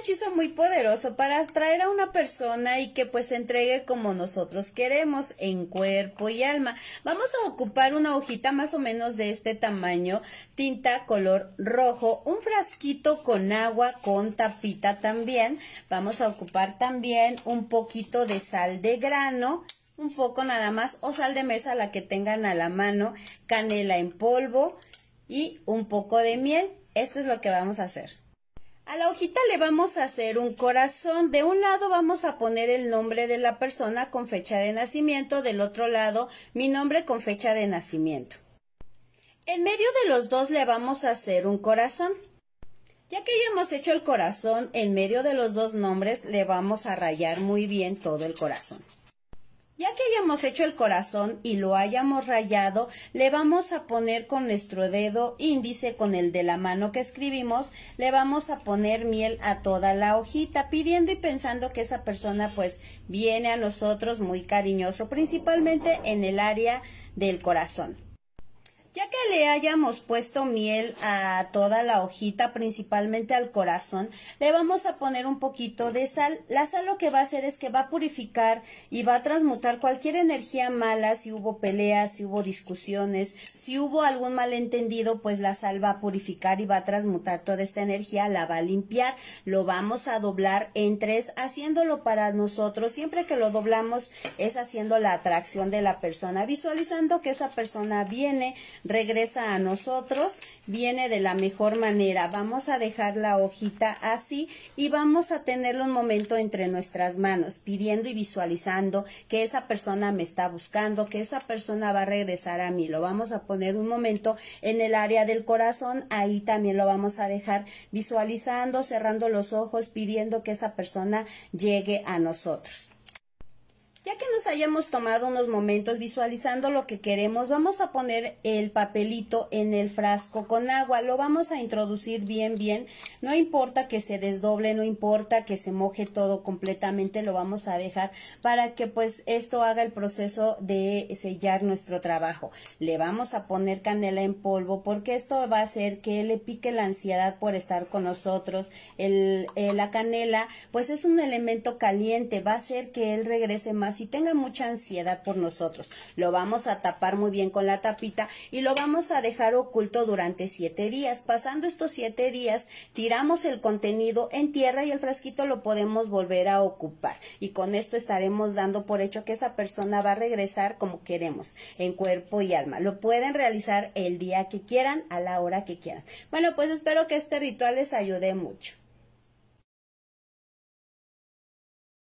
hechizo muy poderoso para atraer a una persona y que pues se entregue como nosotros queremos en cuerpo y alma. Vamos a ocupar una hojita más o menos de este tamaño, tinta color rojo, un frasquito con agua con tapita también. Vamos a ocupar también un poquito de sal de grano un foco nada más o sal de mesa la que tengan a la mano, canela en polvo y un poco de miel. Esto es lo que vamos a hacer. A la hojita le vamos a hacer un corazón. De un lado vamos a poner el nombre de la persona con fecha de nacimiento, del otro lado mi nombre con fecha de nacimiento. En medio de los dos le vamos a hacer un corazón. Ya que ya hemos hecho el corazón, en medio de los dos nombres le vamos a rayar muy bien todo el corazón. Ya que hayamos hecho el corazón y lo hayamos rayado, le vamos a poner con nuestro dedo índice, con el de la mano que escribimos, le vamos a poner miel a toda la hojita, pidiendo y pensando que esa persona pues viene a nosotros muy cariñoso, principalmente en el área del corazón. Ya que le hayamos puesto miel a toda la hojita, principalmente al corazón, le vamos a poner un poquito de sal. La sal lo que va a hacer es que va a purificar y va a transmutar cualquier energía mala, si hubo peleas, si hubo discusiones, si hubo algún malentendido, pues la sal va a purificar y va a transmutar toda esta energía, la va a limpiar, lo vamos a doblar en tres, haciéndolo para nosotros. Siempre que lo doblamos es haciendo la atracción de la persona, visualizando que esa persona viene regresa a nosotros, viene de la mejor manera. Vamos a dejar la hojita así y vamos a tener un momento entre nuestras manos, pidiendo y visualizando que esa persona me está buscando, que esa persona va a regresar a mí. Lo vamos a poner un momento en el área del corazón, ahí también lo vamos a dejar visualizando, cerrando los ojos, pidiendo que esa persona llegue a nosotros. Ya que nos hayamos tomado unos momentos visualizando lo que queremos, vamos a poner el papelito en el frasco con agua. Lo vamos a introducir bien, bien. No importa que se desdoble, no importa que se moje todo completamente, lo vamos a dejar para que pues esto haga el proceso de sellar nuestro trabajo. Le vamos a poner canela en polvo porque esto va a hacer que le pique la ansiedad por estar con nosotros. Eh, la canela pues es un elemento caliente, va a hacer que él regrese más si y tenga mucha ansiedad por nosotros. Lo vamos a tapar muy bien con la tapita y lo vamos a dejar oculto durante siete días. Pasando estos siete días, tiramos el contenido en tierra y el frasquito lo podemos volver a ocupar. Y con esto estaremos dando por hecho que esa persona va a regresar como queremos, en cuerpo y alma. Lo pueden realizar el día que quieran, a la hora que quieran. Bueno, pues espero que este ritual les ayude mucho.